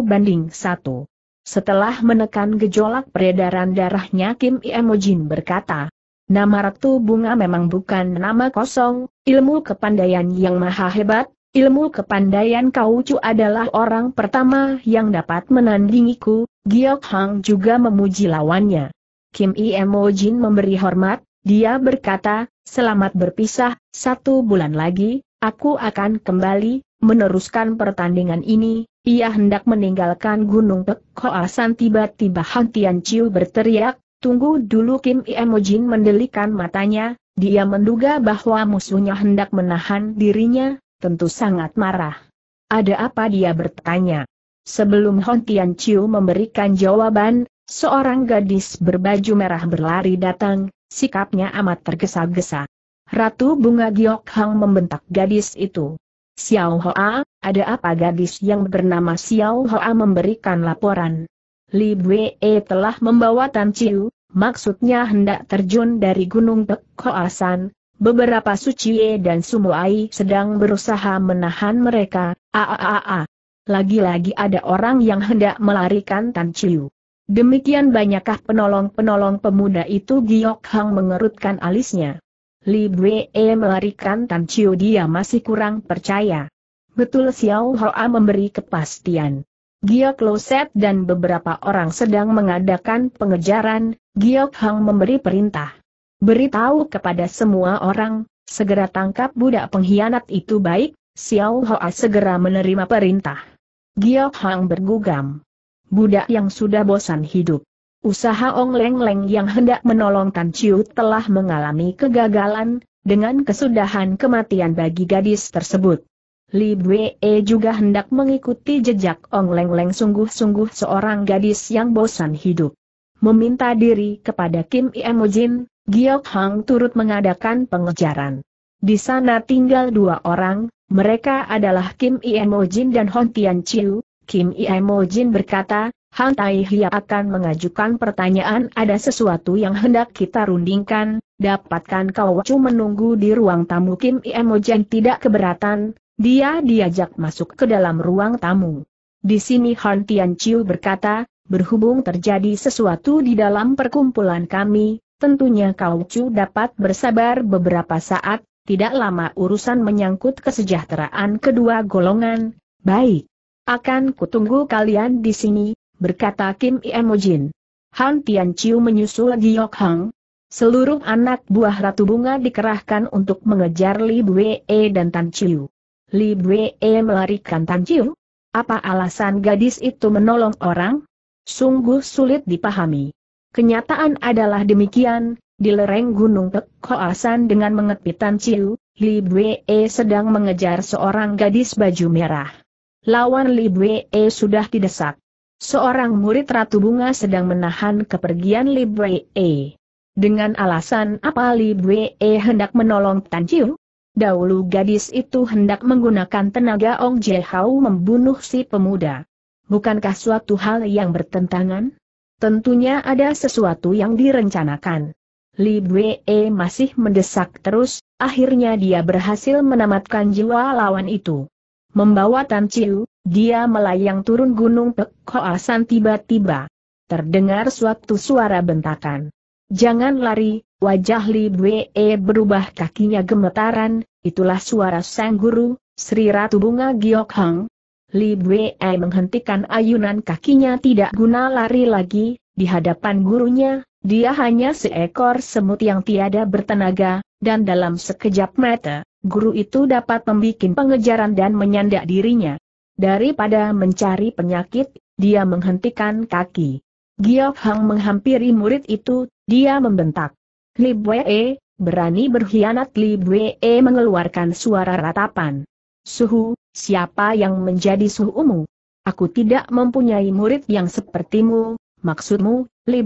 banding 1. Setelah menekan gejolak peredaran darahnya Kim Iemojin berkata, Nama Ratu Bunga memang bukan nama kosong, ilmu kepandaian yang maha hebat, ilmu kepandaian cu adalah orang pertama yang dapat menandingiku, Giok Hang juga memuji lawannya. Kim Iemojin memberi hormat, dia berkata, selamat berpisah, satu bulan lagi, aku akan kembali, meneruskan pertandingan ini, ia hendak meninggalkan Gunung kok tiba-tiba Han Tian Chiu berteriak, tunggu dulu Kim Jin mendelikan matanya, dia menduga bahwa musuhnya hendak menahan dirinya, tentu sangat marah. Ada apa dia bertanya? Sebelum Han Tian Chiu memberikan jawaban, seorang gadis berbaju merah berlari datang, sikapnya amat tergesa-gesa. Ratu Bunga Giok Hang membentak gadis itu. Xiao Hoa, ada apa gadis yang bernama Xiao Hoa memberikan laporan? Li Bue telah membawa Tan Chiu, maksudnya hendak terjun dari Gunung Tek Koasan, beberapa Sucie dan Sumuai sedang berusaha menahan mereka, aaaaa. Lagi-lagi ada orang yang hendak melarikan Tan Chiu. Demikian banyakkah penolong-penolong pemuda itu Giok Hang mengerutkan alisnya. Li E melarikan Tan Chiu dia masih kurang percaya. Betul Xiao Hoa memberi kepastian. Giok Set dan beberapa orang sedang mengadakan pengejaran, Giok Hang memberi perintah. Beritahu kepada semua orang, segera tangkap budak pengkhianat itu baik, Xiao Hoa segera menerima perintah. Giok Hang bergugam. Budak yang sudah bosan hidup usaha Ong Leng Leng yang hendak menolong Tan Chiu telah mengalami kegagalan, dengan kesudahan kematian bagi gadis tersebut. Li Bwe juga hendak mengikuti jejak Ong Leng Leng sungguh-sungguh seorang gadis yang bosan hidup. Meminta diri kepada Kim Imo Jin, Giok Hang turut mengadakan pengejaran. Di sana tinggal dua orang, mereka adalah Kim Imo Jin dan Hong Tian Chiu. Kim Imo Jin berkata, Han Tai Hia akan mengajukan pertanyaan ada sesuatu yang hendak kita rundingkan, dapatkan kau wacu menunggu di ruang tamu Kim Imogen tidak keberatan, dia diajak masuk ke dalam ruang tamu. Di sini Han Tian Chiu berkata, berhubung terjadi sesuatu di dalam perkumpulan kami, tentunya kau Chu dapat bersabar beberapa saat, tidak lama urusan menyangkut kesejahteraan kedua golongan, baik. Akan kutunggu kalian di sini, berkata Kim Iemojin. Han Chiu menyusul Giok Hang. Seluruh anak buah Ratu Bunga dikerahkan untuk mengejar Li Bue dan Tan Chiu. Li Bue melarikan Tan Chiu? Apa alasan gadis itu menolong orang? Sungguh sulit dipahami. Kenyataan adalah demikian, di lereng Gunung Pek Koasan dengan mengepit Tan Chiu, Li Bue sedang mengejar seorang gadis baju merah. Lawan Li Bue sudah didesak. Seorang murid Ratu Bunga sedang menahan kepergian Li e. Dengan alasan apa Li e hendak menolong Tan Chiu? Dahulu gadis itu hendak menggunakan tenaga Ong Jehau membunuh si pemuda. Bukankah suatu hal yang bertentangan? Tentunya ada sesuatu yang direncanakan. Li e masih mendesak terus, akhirnya dia berhasil menamatkan jiwa lawan itu membawa Tan Chiu, dia melayang turun gunung ke Koasan tiba-tiba. Terdengar suatu suara bentakan. Jangan lari, wajah Li Bwe berubah kakinya gemetaran, itulah suara sang guru, Sri Ratu Bunga Giok Hang. Li Bwe menghentikan ayunan kakinya tidak guna lari lagi, di hadapan gurunya, dia hanya seekor semut yang tiada bertenaga, dan dalam sekejap mata, guru itu dapat membuat pengejaran dan menyandak dirinya. Daripada mencari penyakit, dia menghentikan kaki. Giok Hang menghampiri murid itu, dia membentak. Li berani berkhianat Li mengeluarkan suara ratapan. Suhu, siapa yang menjadi suhumu? Aku tidak mempunyai murid yang sepertimu, maksudmu, Li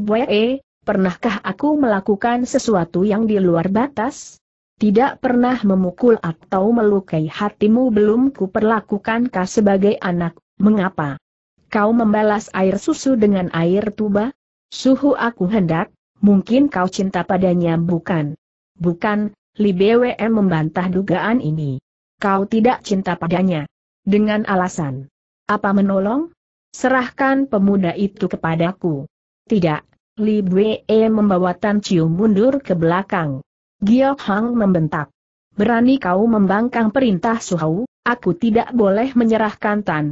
Pernahkah aku melakukan sesuatu yang di luar batas? Tidak pernah memukul atau melukai hatimu belum kuperlakukan kau sebagai anak, mengapa? Kau membalas air susu dengan air tuba? Suhu aku hendak, mungkin kau cinta padanya bukan? Bukan, Li BWM membantah dugaan ini. Kau tidak cinta padanya. Dengan alasan. Apa menolong? Serahkan pemuda itu kepadaku. Tidak, Li Bue e membawa Tan Chiu mundur ke belakang. Giok Hang membentak. Berani kau membangkang perintah Suhau, aku tidak boleh menyerahkan Tan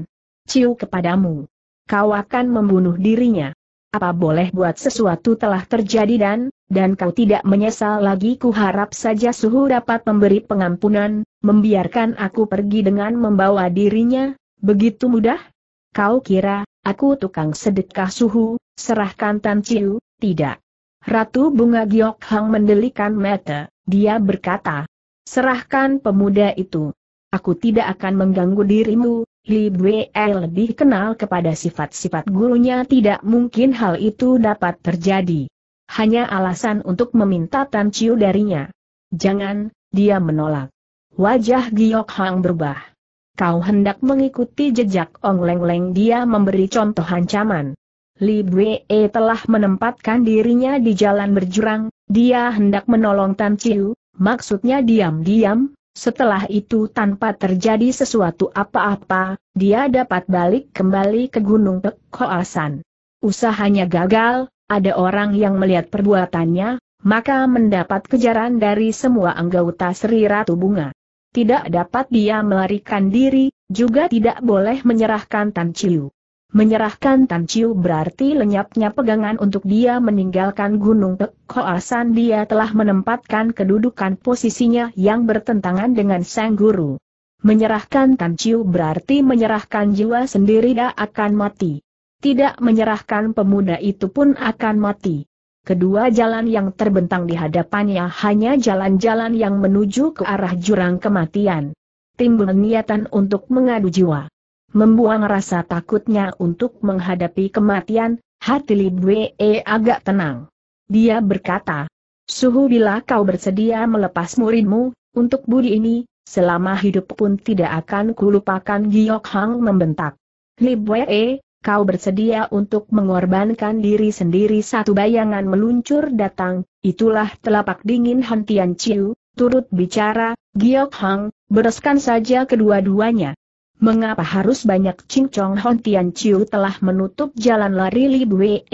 Chiu kepadamu. Kau akan membunuh dirinya. Apa boleh buat sesuatu telah terjadi dan, dan kau tidak menyesal lagi kuharap saja Suhu dapat memberi pengampunan, membiarkan aku pergi dengan membawa dirinya, begitu mudah? Kau kira, aku tukang sedekah Suhu, Serahkan Tan Chiu, tidak. Ratu Bunga Giok Hang mendelikan mata, dia berkata. Serahkan pemuda itu. Aku tidak akan mengganggu dirimu, Li Bue lebih kenal kepada sifat-sifat gurunya tidak mungkin hal itu dapat terjadi. Hanya alasan untuk meminta Tan Chiu darinya. Jangan, dia menolak. Wajah Giok Hang berubah. Kau hendak mengikuti jejak Ong Leng Leng dia memberi contoh ancaman. Li e telah menempatkan dirinya di jalan berjurang, dia hendak menolong Tan Chiu, maksudnya diam-diam, setelah itu tanpa terjadi sesuatu apa-apa, dia dapat balik kembali ke Gunung Pekoasan. Usahanya gagal, ada orang yang melihat perbuatannya, maka mendapat kejaran dari semua anggota Sri Ratu Bunga. Tidak dapat dia melarikan diri, juga tidak boleh menyerahkan Tan Chiu. Menyerahkan Tan Chiu berarti lenyapnya pegangan untuk dia meninggalkan Gunung Pek Koasan dia telah menempatkan kedudukan posisinya yang bertentangan dengan Sang Guru. Menyerahkan Tan Chiu berarti menyerahkan jiwa sendiri dia akan mati. Tidak menyerahkan pemuda itu pun akan mati. Kedua jalan yang terbentang di hadapannya hanya jalan-jalan yang menuju ke arah jurang kematian. Timbul niatan untuk mengadu jiwa. Membuang rasa takutnya untuk menghadapi kematian, hati Libwe agak tenang. Dia berkata, Suhu bila kau bersedia melepas muridmu, untuk budi ini, selama hidup pun tidak akan kulupakan Giok Hang membentak. Libwe, kau bersedia untuk mengorbankan diri sendiri satu bayangan meluncur datang, itulah telapak dingin hentian Chiu, turut bicara, Giok Hang, bereskan saja kedua-duanya. Mengapa harus banyak cincong Hon Tian Chiu telah menutup jalan lari Li Buwe?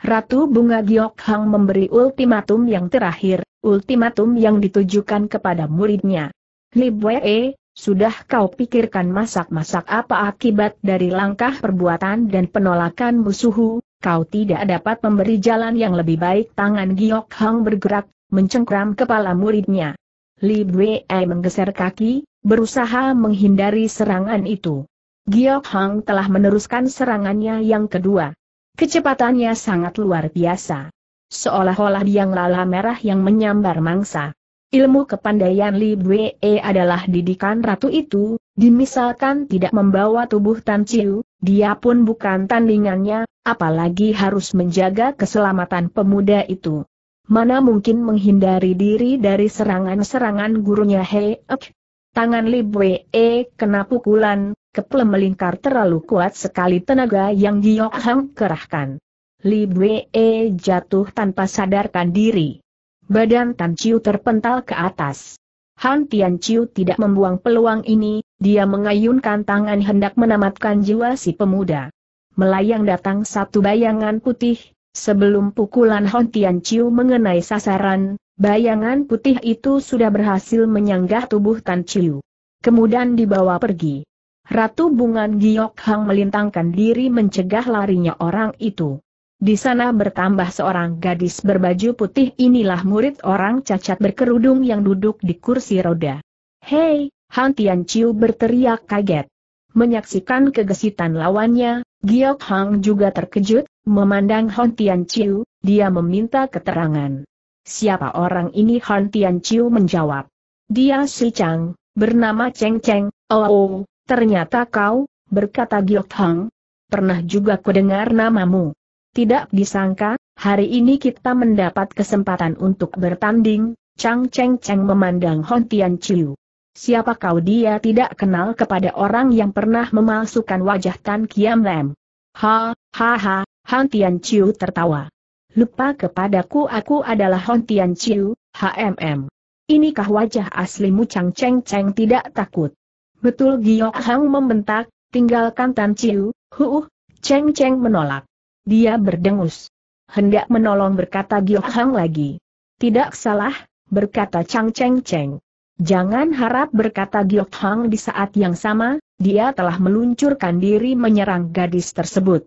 Ratu Bunga Giok Hang memberi ultimatum yang terakhir, ultimatum yang ditujukan kepada muridnya. Li Buwe, sudah kau pikirkan masak-masak apa akibat dari langkah perbuatan dan penolakan musuhu, kau tidak dapat memberi jalan yang lebih baik tangan Giok Hang bergerak, mencengkram kepala muridnya. Li Buwe menggeser kaki, berusaha menghindari serangan itu. Giok Hang telah meneruskan serangannya yang kedua. Kecepatannya sangat luar biasa. Seolah-olah yang lala merah yang menyambar mangsa. Ilmu kepandaian Li Bwe adalah didikan ratu itu, dimisalkan tidak membawa tubuh Tan Chiu, dia pun bukan tandingannya, apalagi harus menjaga keselamatan pemuda itu. Mana mungkin menghindari diri dari serangan-serangan gurunya Hei Ek, Tangan Li Bwe e kena pukulan, keple melingkar terlalu kuat sekali tenaga yang Giok Hang kerahkan. Li Bwe e jatuh tanpa sadarkan diri. Badan Tan Chiu terpental ke atas. Han Tian Chiu tidak membuang peluang ini, dia mengayunkan tangan hendak menamatkan jiwa si pemuda. Melayang datang satu bayangan putih, sebelum pukulan Han Tian Chiu mengenai sasaran, Bayangan putih itu sudah berhasil menyanggah tubuh Tan Chiu. Kemudian dibawa pergi. Ratu Bunga Giok Hang melintangkan diri mencegah larinya orang itu. Di sana bertambah seorang gadis berbaju putih inilah murid orang cacat berkerudung yang duduk di kursi roda. Hei, Han Tian Chiu berteriak kaget. Menyaksikan kegesitan lawannya, Giok Hang juga terkejut, memandang Han Tian Chiu, dia meminta keterangan. Siapa orang ini Han Tian Chiu menjawab. Dia si Chang, bernama Cheng Cheng, oh, oh ternyata kau, berkata Giok Hang. Pernah juga kudengar namamu. Tidak disangka, hari ini kita mendapat kesempatan untuk bertanding, Chang Cheng Cheng memandang Han Tian Chiu. Siapa kau dia tidak kenal kepada orang yang pernah memalsukan wajah Tan Kiam Lem. Ha, ha ha, Han Tian Chiu tertawa. Lupa kepadaku aku adalah Hon Tian Chiu, HMM. Inikah wajah aslimu Chang Cheng Cheng tidak takut? Betul Giok Hang membentak, tinggalkan Tan Chiu, huuh, Cheng Cheng menolak. Dia berdengus. Hendak menolong berkata Giok Hang lagi. Tidak salah, berkata Chang Cheng Cheng. Jangan harap berkata Giok Hang di saat yang sama, dia telah meluncurkan diri menyerang gadis tersebut.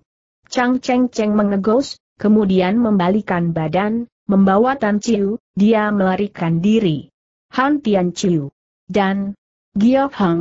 Chang Cheng Cheng mengegos, kemudian membalikan badan, membawa Tan Chiu, dia melarikan diri. Han Tian Chiu dan Giok Hang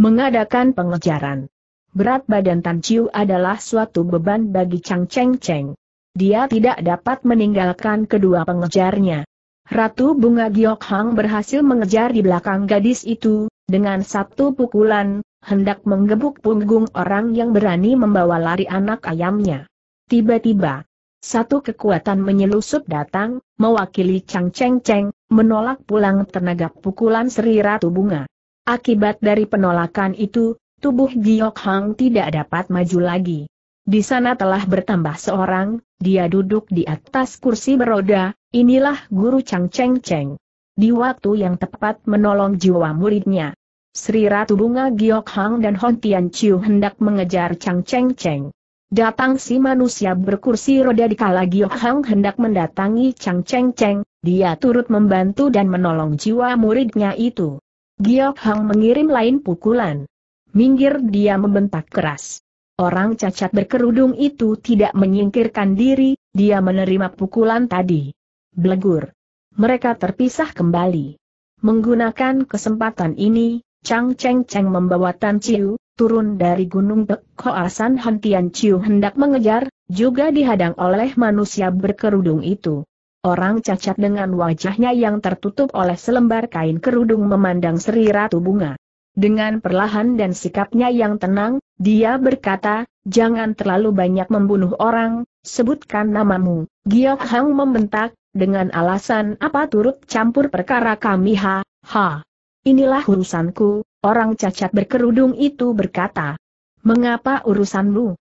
mengadakan pengejaran. Berat badan Tan Chiu adalah suatu beban bagi Chang Cheng Cheng. Dia tidak dapat meninggalkan kedua pengejarnya. Ratu Bunga Giok Hang berhasil mengejar di belakang gadis itu, dengan satu pukulan, hendak menggebuk punggung orang yang berani membawa lari anak ayamnya. Tiba-tiba, satu kekuatan menyelusup datang, mewakili Chang Cheng Cheng, menolak pulang tenaga pukulan Sri Ratu Bunga. Akibat dari penolakan itu, tubuh Giok Hang tidak dapat maju lagi. Di sana telah bertambah seorang, dia duduk di atas kursi beroda, inilah guru Chang Cheng Cheng. Di waktu yang tepat menolong jiwa muridnya. Sri Ratu Bunga Giok Hang dan Hon Tian Chiu hendak mengejar Chang Cheng Cheng. Datang si manusia berkursi roda di kala Gio Hang hendak mendatangi Chang Cheng Cheng, dia turut membantu dan menolong jiwa muridnya itu. Gio Hang mengirim lain pukulan. Minggir dia membentak keras. Orang cacat berkerudung itu tidak menyingkirkan diri, dia menerima pukulan tadi. Blegur. Mereka terpisah kembali. Menggunakan kesempatan ini, Chang Cheng Cheng membawa Tan Chiu, turun dari gunung Pek Koasan Hantian Chiu hendak mengejar, juga dihadang oleh manusia berkerudung itu. Orang cacat dengan wajahnya yang tertutup oleh selembar kain kerudung memandang Sri Ratu Bunga. Dengan perlahan dan sikapnya yang tenang, dia berkata, jangan terlalu banyak membunuh orang, sebutkan namamu. Giok Hang membentak, dengan alasan apa turut campur perkara kami ha, ha. Inilah urusanku, orang cacat berkerudung itu berkata. Mengapa urusanmu?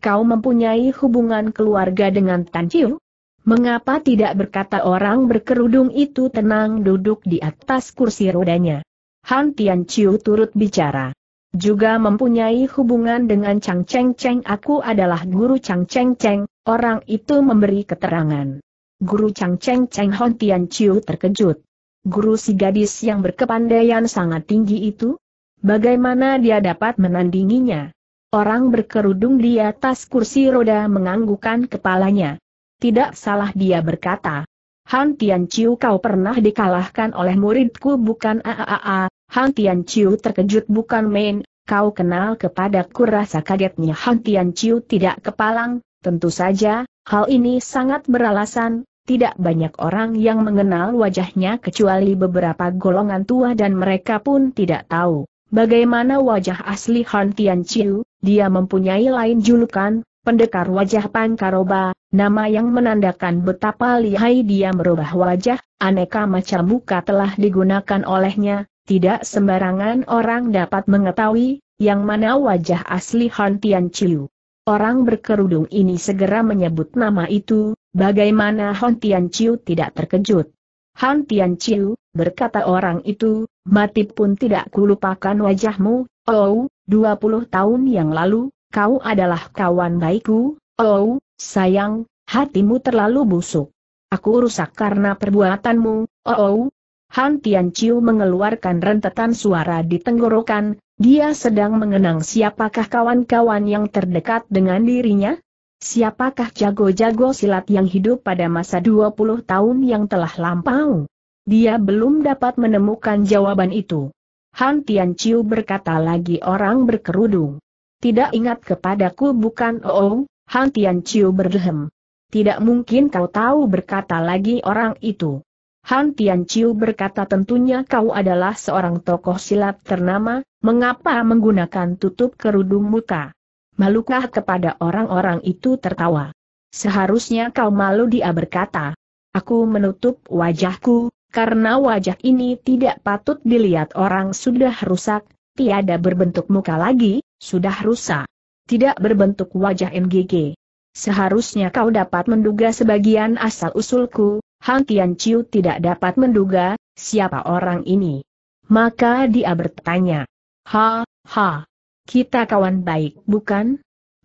Kau mempunyai hubungan keluarga dengan Tan Chiu? Mengapa tidak berkata orang berkerudung itu tenang duduk di atas kursi rodanya? Han Tian Chiu turut bicara. Juga mempunyai hubungan dengan Chang Cheng Cheng aku adalah guru Chang Cheng Cheng, orang itu memberi keterangan. Guru Chang Cheng Cheng Han Tian Chiu terkejut guru si gadis yang berkepandaian sangat tinggi itu? Bagaimana dia dapat menandinginya? Orang berkerudung di atas kursi roda menganggukkan kepalanya. Tidak salah dia berkata. Han Tian Chiu kau pernah dikalahkan oleh muridku bukan AAA, Han Tian Chiu terkejut bukan main, kau kenal kepadaku rasa kagetnya Han Tian Chiu tidak kepalang, tentu saja, hal ini sangat beralasan, tidak banyak orang yang mengenal wajahnya kecuali beberapa golongan tua dan mereka pun tidak tahu bagaimana wajah asli Han Tian Chiu, dia mempunyai lain julukan, pendekar wajah Pangkaroba, nama yang menandakan betapa lihai dia merubah wajah, aneka macam muka telah digunakan olehnya, tidak sembarangan orang dapat mengetahui, yang mana wajah asli Han Tian Chiu. Orang berkerudung ini segera menyebut nama itu, bagaimana Hon Tian Chiu tidak terkejut. Han Tian Chiu, berkata orang itu, mati pun tidak kulupakan wajahmu, oh, 20 tahun yang lalu, kau adalah kawan baikku, oh, sayang, hatimu terlalu busuk. Aku rusak karena perbuatanmu, oh, Han Ciu mengeluarkan rentetan suara di tenggorokan, dia sedang mengenang siapakah kawan-kawan yang terdekat dengan dirinya? Siapakah jago-jago silat yang hidup pada masa 20 tahun yang telah lampau? Dia belum dapat menemukan jawaban itu. Han Ciu berkata lagi orang berkerudung. Tidak ingat kepadaku bukan Oh, Han Ciu berdehem. Tidak mungkin kau tahu berkata lagi orang itu. Han Ciu berkata tentunya kau adalah seorang tokoh silat ternama, mengapa menggunakan tutup kerudung muka? Malukah kepada orang-orang itu tertawa? Seharusnya kau malu dia berkata. Aku menutup wajahku, karena wajah ini tidak patut dilihat orang sudah rusak, tiada berbentuk muka lagi, sudah rusak. Tidak berbentuk wajah MGG. Seharusnya kau dapat menduga sebagian asal-usulku, Hang Tian Chiu tidak dapat menduga, siapa orang ini. Maka dia bertanya, Ha, ha, kita kawan baik bukan?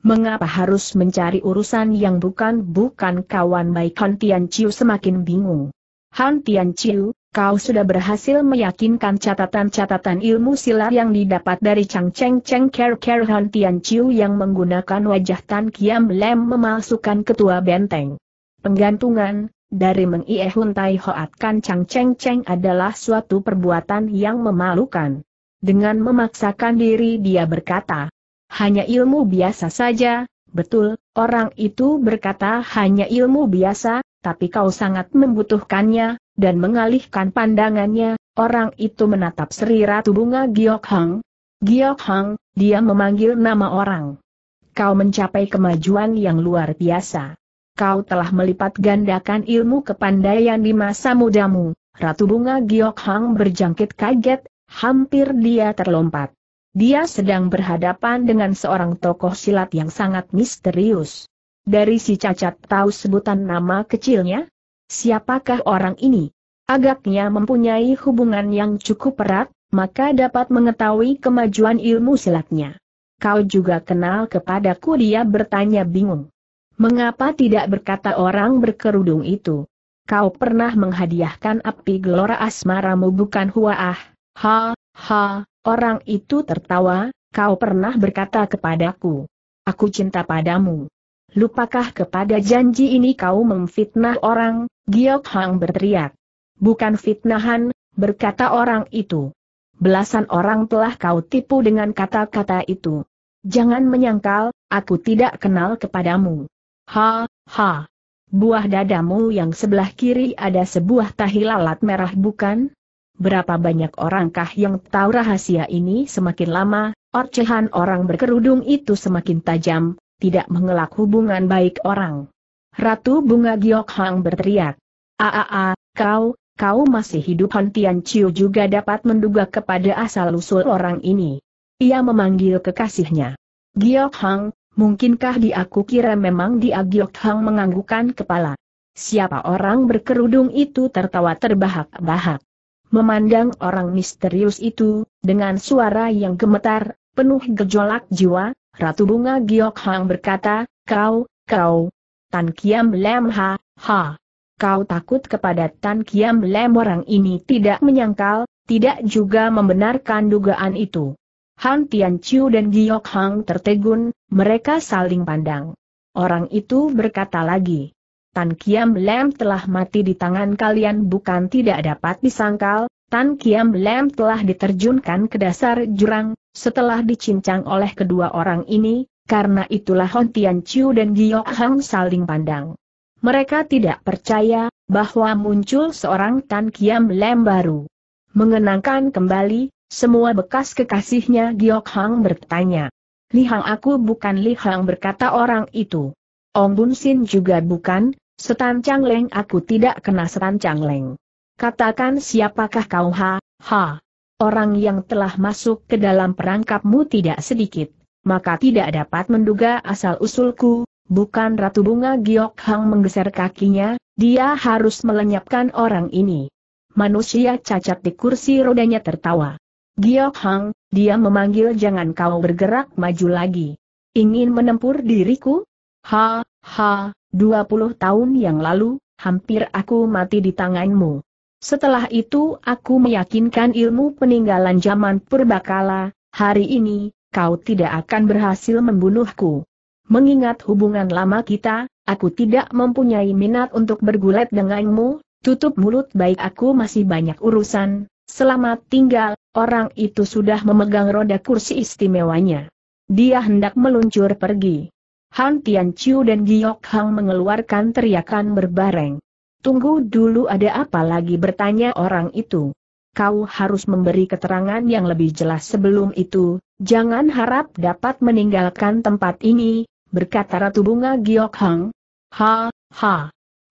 Mengapa harus mencari urusan yang bukan-bukan kawan baik Han Tian Chiu semakin bingung. Han Tian Chiu, kau sudah berhasil meyakinkan catatan-catatan ilmu silat yang didapat dari Chang Cheng Cheng Ker Ker Han Tian Chiu yang menggunakan wajah Tan Kiam Lem memalsukan ketua benteng. Penggantungan, dari mengieh Tai hoat kan cang ceng ceng adalah suatu perbuatan yang memalukan. Dengan memaksakan diri dia berkata, hanya ilmu biasa saja, betul, orang itu berkata hanya ilmu biasa, tapi kau sangat membutuhkannya, dan mengalihkan pandangannya, orang itu menatap Sri Ratu Bunga Giok Hang. Giok Hang, dia memanggil nama orang. Kau mencapai kemajuan yang luar biasa kau telah melipat gandakan ilmu kepandaian di masa mudamu. Ratu Bunga Giok Hang berjangkit kaget, hampir dia terlompat. Dia sedang berhadapan dengan seorang tokoh silat yang sangat misterius. Dari si cacat tahu sebutan nama kecilnya? Siapakah orang ini? Agaknya mempunyai hubungan yang cukup erat, maka dapat mengetahui kemajuan ilmu silatnya. Kau juga kenal kepadaku dia bertanya bingung. Mengapa tidak berkata orang berkerudung itu? Kau pernah menghadiahkan api gelora asmaramu bukan huaah, ha, ha, orang itu tertawa, kau pernah berkata kepadaku. Aku cinta padamu. Lupakah kepada janji ini kau memfitnah orang, Giok Hang berteriak. Bukan fitnahan, berkata orang itu. Belasan orang telah kau tipu dengan kata-kata itu. Jangan menyangkal, aku tidak kenal kepadamu. Ha, ha. Buah dadamu yang sebelah kiri ada sebuah tahi lalat merah bukan? Berapa banyak orangkah yang tahu rahasia ini semakin lama, orcehan orang berkerudung itu semakin tajam, tidak mengelak hubungan baik orang. Ratu Bunga Giok Hang berteriak. Aaa, kau, kau masih hidup Hon Tian Chiu juga dapat menduga kepada asal-usul orang ini. Ia memanggil kekasihnya. Giok Hang, Mungkinkah di aku kira memang di Agiok Hang menganggukkan kepala. Siapa orang berkerudung itu tertawa terbahak-bahak. Memandang orang misterius itu, dengan suara yang gemetar, penuh gejolak jiwa, Ratu Bunga Giok Hang berkata, Kau, kau, Tan Kiam Lem Ha, ha. Kau takut kepada Tan Kiam Lem orang ini tidak menyangkal, tidak juga membenarkan dugaan itu. Han Chiu dan Giok Hang tertegun, mereka saling pandang. Orang itu berkata lagi, Tan Kiam Lem telah mati di tangan kalian bukan tidak dapat disangkal, Tan Kiam Lem telah diterjunkan ke dasar jurang, setelah dicincang oleh kedua orang ini, karena itulah Han Tian Chiu dan Giok Hang saling pandang. Mereka tidak percaya bahwa muncul seorang Tan Kiam Lem baru. Mengenangkan kembali, semua bekas kekasihnya Giok Hang bertanya. Li Hang aku bukan Li Hang berkata orang itu. Ong Bun Sin juga bukan, Setan Chang leng aku tidak kena Setan leng. Katakan siapakah kau ha, ha. Orang yang telah masuk ke dalam perangkapmu tidak sedikit, maka tidak dapat menduga asal-usulku, bukan Ratu Bunga Giok Hang menggeser kakinya, dia harus melenyapkan orang ini. Manusia cacat di kursi rodanya tertawa. Giok Hang, dia memanggil jangan kau bergerak maju lagi. Ingin menempur diriku? Ha, ha, 20 tahun yang lalu, hampir aku mati di tanganmu. Setelah itu aku meyakinkan ilmu peninggalan zaman purbakala, hari ini, kau tidak akan berhasil membunuhku. Mengingat hubungan lama kita, aku tidak mempunyai minat untuk bergulat denganmu, tutup mulut baik aku masih banyak urusan, Selamat tinggal, orang itu sudah memegang roda kursi istimewanya. Dia hendak meluncur pergi. Han Tian Chiu dan Giok Hang mengeluarkan teriakan berbareng. Tunggu dulu ada apa lagi bertanya orang itu. Kau harus memberi keterangan yang lebih jelas sebelum itu, jangan harap dapat meninggalkan tempat ini, berkata Ratu Bunga Giok Hang. Ha, ha.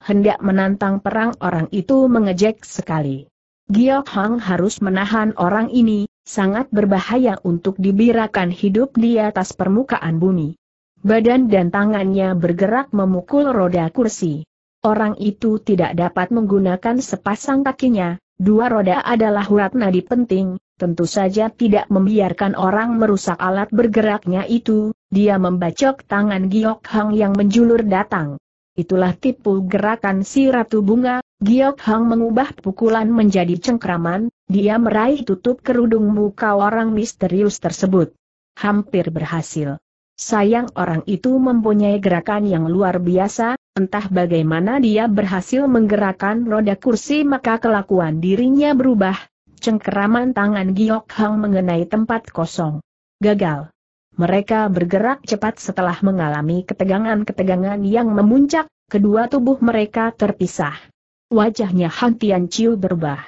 Hendak menantang perang orang itu mengejek sekali. Giok Hang harus menahan orang ini, sangat berbahaya untuk dibirakan hidup di atas permukaan bumi. Badan dan tangannya bergerak memukul roda kursi. Orang itu tidak dapat menggunakan sepasang kakinya, dua roda adalah urat nadi penting, tentu saja tidak membiarkan orang merusak alat bergeraknya itu, dia membacok tangan Giok Hang yang menjulur datang. Itulah tipu gerakan si Ratu Bunga, Giok Hang mengubah pukulan menjadi cengkraman, dia meraih tutup kerudung muka orang misterius tersebut. Hampir berhasil. Sayang orang itu mempunyai gerakan yang luar biasa, entah bagaimana dia berhasil menggerakkan roda kursi maka kelakuan dirinya berubah. Cengkeraman tangan Giok Hang mengenai tempat kosong. Gagal. Mereka bergerak cepat setelah mengalami ketegangan-ketegangan yang memuncak, kedua tubuh mereka terpisah wajahnya Han Tian Chiu berubah.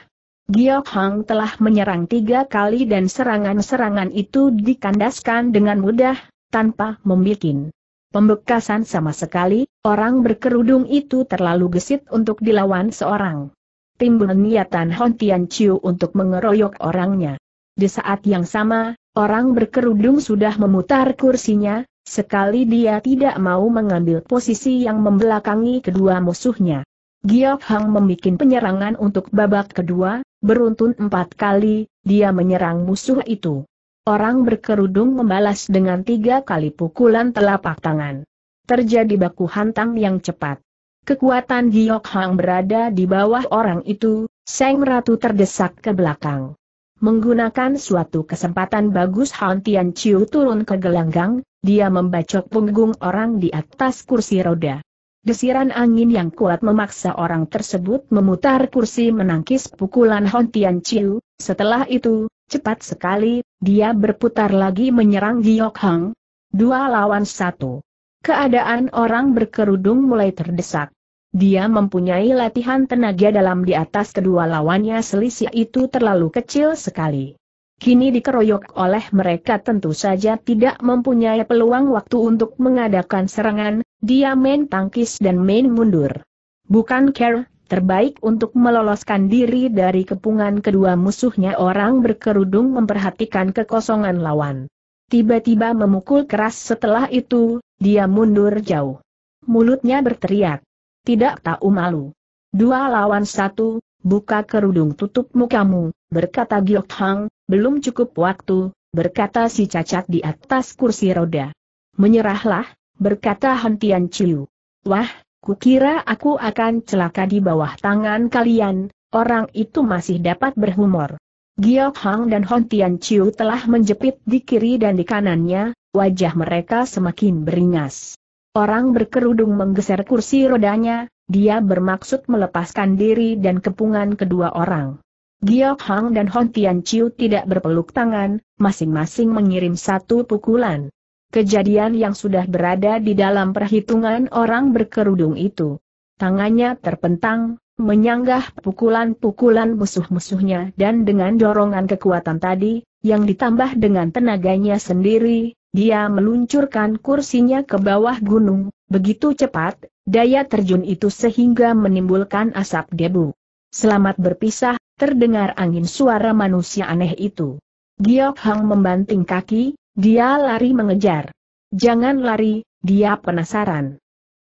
Giok Hang telah menyerang tiga kali dan serangan-serangan itu dikandaskan dengan mudah, tanpa membuat pembekasan sama sekali, orang berkerudung itu terlalu gesit untuk dilawan seorang. Timbul niatan Hon Tian Chiu untuk mengeroyok orangnya. Di saat yang sama, orang berkerudung sudah memutar kursinya, sekali dia tidak mau mengambil posisi yang membelakangi kedua musuhnya. Giap Hang membuat penyerangan untuk babak kedua, beruntun empat kali, dia menyerang musuh itu. Orang berkerudung membalas dengan tiga kali pukulan telapak tangan. Terjadi baku hantam yang cepat. Kekuatan Giok Hang berada di bawah orang itu, Seng Ratu terdesak ke belakang. Menggunakan suatu kesempatan bagus Han Tian Chiu turun ke gelanggang, dia membacok punggung orang di atas kursi roda. Desiran angin yang kuat memaksa orang tersebut memutar kursi menangkis pukulan Hon Tian Chiu, setelah itu, cepat sekali, dia berputar lagi menyerang Giok Hang. Dua lawan satu. Keadaan orang berkerudung mulai terdesak. Dia mempunyai latihan tenaga dalam di atas kedua lawannya selisih itu terlalu kecil sekali kini dikeroyok oleh mereka tentu saja tidak mempunyai peluang waktu untuk mengadakan serangan, dia main tangkis dan main mundur. Bukan care, terbaik untuk meloloskan diri dari kepungan kedua musuhnya orang berkerudung memperhatikan kekosongan lawan. Tiba-tiba memukul keras setelah itu, dia mundur jauh. Mulutnya berteriak. Tidak tahu malu. Dua lawan satu, buka kerudung tutup mukamu, berkata Giok Hang, belum cukup waktu, berkata si cacat di atas kursi roda. Menyerahlah, berkata Hantian Chiu. Wah, kukira aku akan celaka di bawah tangan kalian, orang itu masih dapat berhumor. Giok Hang dan Hontian Tian Chiu telah menjepit di kiri dan di kanannya, wajah mereka semakin beringas. Orang berkerudung menggeser kursi rodanya, dia bermaksud melepaskan diri dan kepungan kedua orang. Giok Hang dan Hon Tian Chiu tidak berpeluk tangan, masing-masing mengirim satu pukulan. Kejadian yang sudah berada di dalam perhitungan orang berkerudung itu. Tangannya terpentang, menyanggah pukulan-pukulan musuh-musuhnya dan dengan dorongan kekuatan tadi, yang ditambah dengan tenaganya sendiri, dia meluncurkan kursinya ke bawah gunung, begitu cepat, daya terjun itu sehingga menimbulkan asap debu. Selamat berpisah, terdengar angin suara manusia aneh itu. Giok Hang membanting kaki, dia lari mengejar. Jangan lari, dia penasaran.